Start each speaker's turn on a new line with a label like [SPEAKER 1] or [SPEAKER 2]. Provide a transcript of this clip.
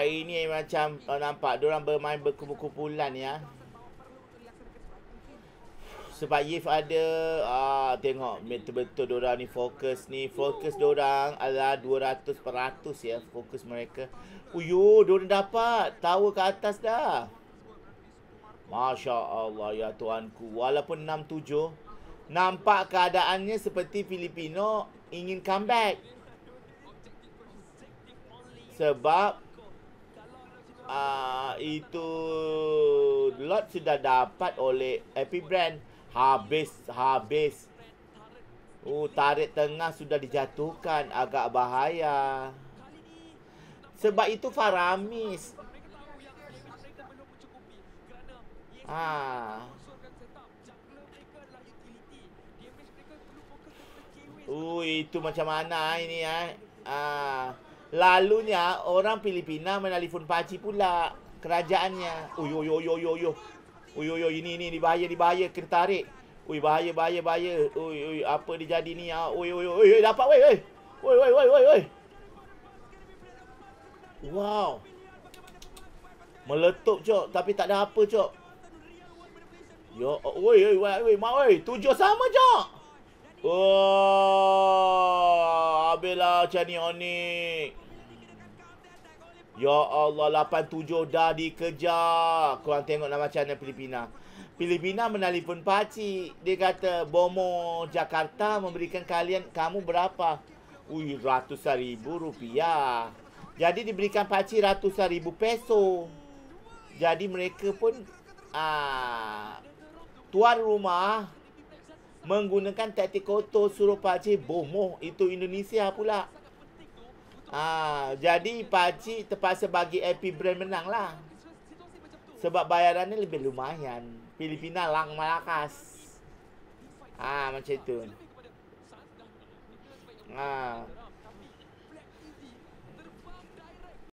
[SPEAKER 1] hari ni macam kau oh, nampak dia orang bermain berkumpul-kumpulan ya. Sebab yif ada ah tengok betul-betul dia orang ni fokus ni, fokus dia orang adalah 200% ya fokus mereka. Uyu, dia orang dapat tahu ke atas dah. Masya-Allah ya tuanku. Walaupun 6-7 nampak keadaannya seperti Filipino ingin comeback. Sebab uh, itu lot sudah dapat oleh Happy Brand habis habis. Uh, tarik tengah sudah dijatuhkan agak bahaya. Sebab itu Faramis. Ha. Uh, itu macam mana ini eh? Ah. Uh. Lalunya orang Filipina menelpon Paci pula kerajaannya. Uyo yo yo yo yo. Uyo yo ini ini ini bahaya ini kena tarik. Uy bahaya bahaya bahaya. Uy uy apa dia jadi ni? Ah? Uy uy uy uy dapat wey wey. Uy uy uy uy uy. Wow. Meletup cok tapi tak ada apa cok. Yo uy uy uy uy mau uy tujuh sama cok. Oh lah macam ni Onik. Ya Allah 8-7 dah dikejar. Korang tengok lah macam mana Filipina. Filipina pun pakcik. Dia kata Bomo Jakarta memberikan kalian kamu berapa? Ui ratusan ribu rupiah. Jadi diberikan pakcik ratusan ribu peso. Jadi mereka pun aa, ah, tuan rumah menggunakan taktik kotor suruh pakcik bomoh itu Indonesia pula. Ha, jadi pakcik terpaksa bagi AP brand menang lah. Sebab bayarannya lebih lumayan. Filipina lang malakas. Ah ha, macam itu. Ah. Ha.